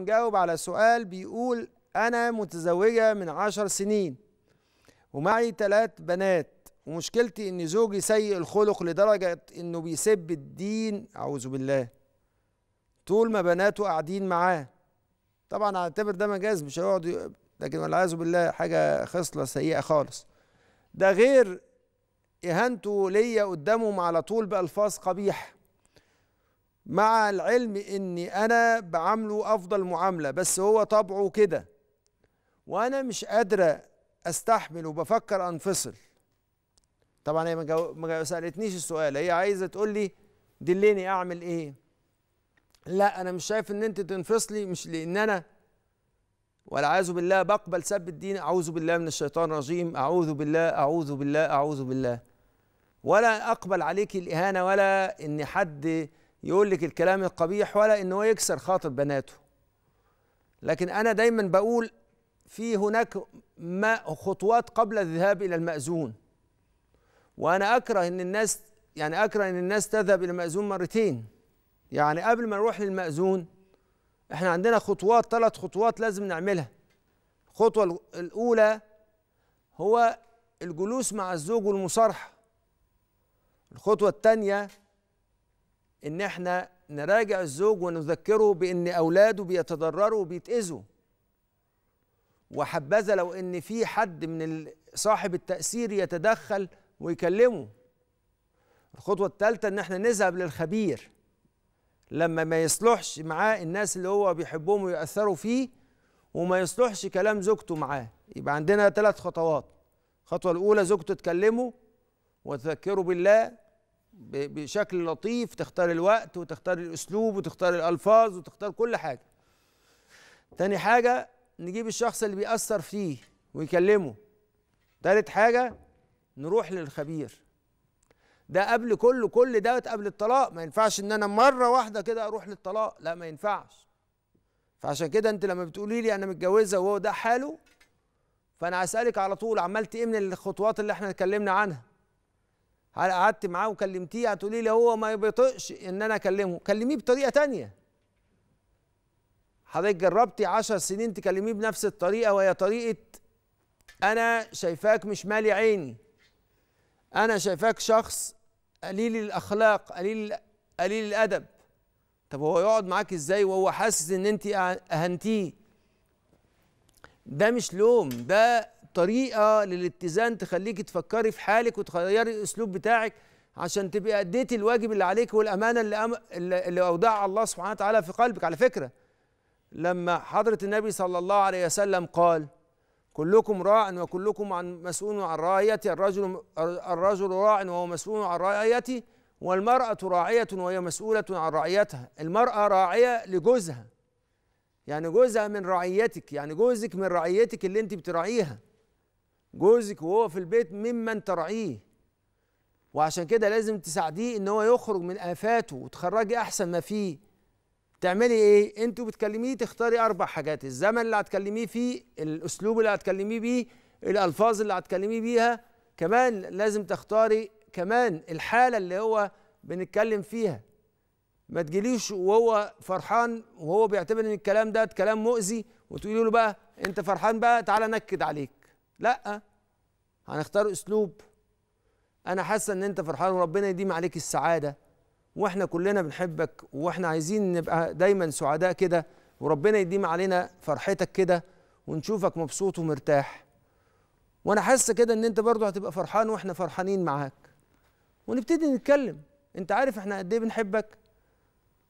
نجاوب على سؤال بيقول أنا متزوجة من عشر سنين ومعي تلات بنات ومشكلتي إن زوجي سيء الخلق لدرجة إنه بيسب الدين أعوذ بالله طول ما بناته قاعدين معاه طبعا هعتبر ده مجاز مش هيقعد لكن والعياذ بالله حاجة خصلة سيئة خالص ده غير إهانته ليا قدامهم على طول بألفاظ قبيحة مع العلم اني انا بعامله افضل معامله بس هو طبعه كده وانا مش قادره استحمل وبفكر انفصل طبعا هي ما سالتنيش السؤال هي عايزه تقول لي دلني اعمل ايه لا انا مش شايف ان انت تنفصلي مش لان انا والعياذ بالله بقبل سب الدين اعوذ بالله من الشيطان الرجيم اعوذ بالله اعوذ بالله اعوذ بالله ولا اقبل عليك الاهانه ولا ان حد يقول لك الكلام القبيح ولا ان هو يكسر خاطر بناته لكن انا دايما بقول في هناك ما خطوات قبل الذهاب الى المأذون وانا اكره ان الناس يعني اكره ان الناس تذهب الى المأذون مرتين يعني قبل ما نروح للمأذون احنا عندنا خطوات ثلاث خطوات لازم نعملها الخطوة الأولى هو الجلوس مع الزوج والمصارحة الخطوة الثانية ان احنا نراجع الزوج ونذكره بان اولاده بيتضرروا وبيتاذوا وحبذا لو ان في حد من صاحب التاثير يتدخل ويكلمه الخطوه الثالثه ان احنا نذهب للخبير لما ما يصلحش معاه الناس اللي هو بيحبهم ويأثروا فيه وما يصلحش كلام زوجته معاه يبقى عندنا ثلاث خطوات الخطوة الأولى زوجته تكلمه وتذكره بالله بشكل لطيف تختار الوقت وتختار الاسلوب وتختار الالفاظ وتختار كل حاجه تاني حاجه نجيب الشخص اللي بيأثر فيه ويكلمه تالت حاجه نروح للخبير ده قبل كله كل ده قبل الطلاق ما ينفعش ان انا مره واحده كده اروح للطلاق لا ما ينفعش فعشان كده انت لما بتقولي لي انا متجوزه وهو ده حاله فانا هسالك على طول عملت ايه من الخطوات اللي احنا اتكلمنا عنها هل قعدت معاه وكلمتيه هتقولي لي هو ما بيطقش ان انا اكلمه كلميه بطريقه تانية حضرتك جربتي عشر سنين تكلميه بنفس الطريقه وهي طريقه انا شايفاك مش مالي عيني انا شايفاك شخص قليل الاخلاق قليل قليل الادب طب هو يقعد معاك ازاي وهو حاسس ان انت اهنتيه ده مش لوم ده طريقه للاتزان تخليكي تفكري في حالك وتغيري الاسلوب بتاعك عشان تبقي اديتي الواجب اللي عليك والامانه اللي, أم... اللي اودعها الله سبحانه وتعالى في قلبك على فكره لما حضره النبي صلى الله عليه وسلم قال كلكم راع وكلكم عن مسؤول عن رعيته الرجل الرجل راع وهو مسؤول عن رعيته والمرأة راعية وهي مسؤولة عن رعيتها المرأة راعية لجوزها يعني جوزها من رعيتك يعني جوزك من رعيتك اللي انت بتراعيها جوزك وهو في البيت ممن ترعيه وعشان كده لازم تساعديه ان هو يخرج من افاته وتخرجي احسن ما فيه تعملي ايه انتوا بتكلميه تختاري اربع حاجات الزمن اللي هتكلميه فيه الاسلوب اللي هتكلميه بيه الالفاظ اللي هتكلميه بيها كمان لازم تختاري كمان الحاله اللي هو بنتكلم فيها ما تجيليش وهو فرحان وهو بيعتبر ان الكلام ده كلام مؤذي وتقولي له بقى انت فرحان بقى تعالى نكد عليك لا هنختار اسلوب انا حاسه ان انت فرحان وربنا يديم عليك السعاده واحنا كلنا بنحبك واحنا عايزين نبقى دايما سعداء كده وربنا يديم علينا فرحتك كده ونشوفك مبسوط ومرتاح وانا حاسه كده ان انت برضه هتبقى فرحان واحنا فرحانين معاك ونبتدي نتكلم انت عارف احنا قد ايه بنحبك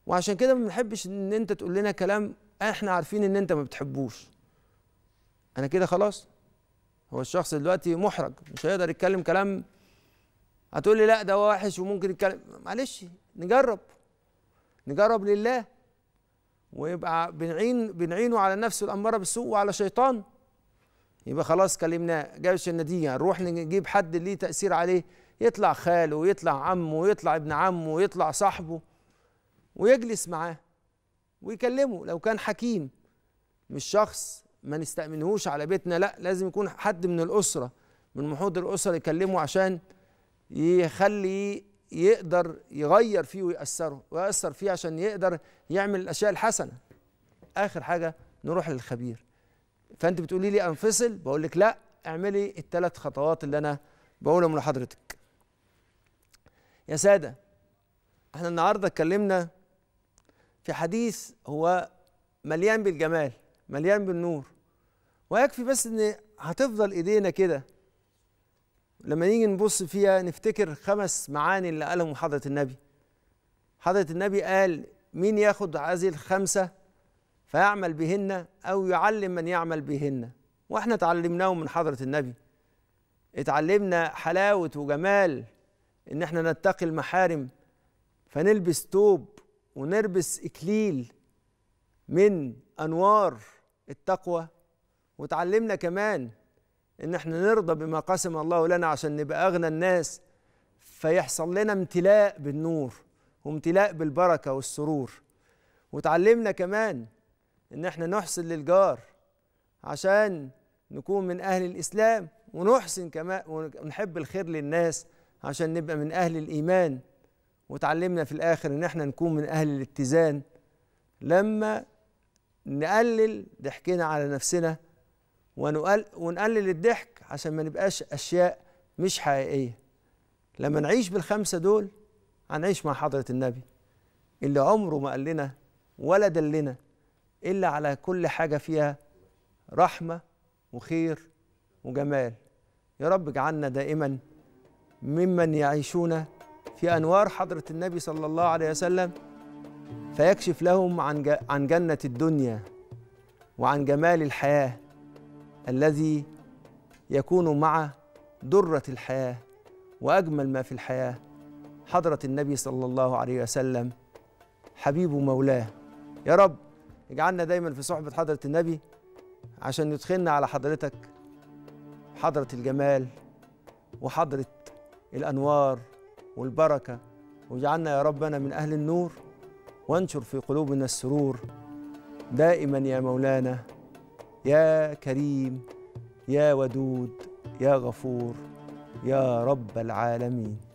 وعشان كده ما بنحبش ان انت تقول لنا كلام احنا عارفين ان انت ما بتحبوش انا كده خلاص هو الشخص دلوقتي محرج مش هيقدر يتكلم كلام هتقول لي لا ده وحش وممكن يتكلم معلش نجرب نجرب لله ويبقى بنعين بنعينه على نفسه الاماره بالسوء وعلى شيطان يبقى خلاص كلمناه جابش النتيجه نروح نجيب حد ليه تاثير عليه يطلع خاله ويطلع عمه ويطلع ابن عمه ويطلع صاحبه ويجلس معاه ويكلمه لو كان حكيم مش شخص ما نستأمنهوش على بيتنا لا لازم يكون حد من الأسرة من محوط الأسرة يكلمه عشان يخلي يقدر يغير فيه ويأثره ويأثر فيه عشان يقدر يعمل الأشياء الحسنة آخر حاجة نروح للخبير فأنت بتقولي لي أنفصل بقول لك لا اعملي الثلاث خطوات اللي أنا بقولهم لحضرتك يا سادة احنا النهاردة اتكلمنا في حديث هو مليان بالجمال مليان بالنور ويكفي بس ان هتفضل ايدينا كده لما نيجي نبص فيها نفتكر خمس معاني اللي قالهم حضرة النبي حضرة النبي قال مين ياخد هذه الخمسة فيعمل بهن أو يعلم من يعمل بهن وإحنا اتعلمناهم من حضرة النبي اتعلمنا حلاوة وجمال إن إحنا نتقي المحارم فنلبس توب ونلبس إكليل من أنوار التقوى وتعلمنا كمان ان احنا نرضى بما قسم الله لنا عشان نبقى اغنى الناس فيحصل لنا امتلاء بالنور وامتلاء بالبركه والسرور وتعلمنا كمان ان احنا نحسن للجار عشان نكون من اهل الاسلام ونحسن كمان ونحب الخير للناس عشان نبقى من اهل الايمان وتعلمنا في الاخر ان احنا نكون من اهل الاتزان لما نقلل ضحكنا على نفسنا ونقلل الضحك عشان ما نبقاش اشياء مش حقيقيه لما نعيش بالخمسه دول هنعيش مع حضره النبي اللي عمره ما قال لنا ولا دلنا الا على كل حاجه فيها رحمه وخير وجمال يا رب اجعلنا دائما ممن يعيشون في انوار حضره النبي صلى الله عليه وسلم فيكشف لهم عن عن جنه الدنيا وعن جمال الحياه الذي يكون مع دره الحياه واجمل ما في الحياه حضره النبي صلى الله عليه وسلم حبيب مولاه يا رب اجعلنا دايما في صحبه حضره النبي عشان يدخلنا على حضرتك حضره الجمال وحضره الانوار والبركه واجعلنا يا ربنا من اهل النور وانشر في قلوبنا السرور دائما يا مولانا يا كريم يا ودود يا غفور يا رب العالمين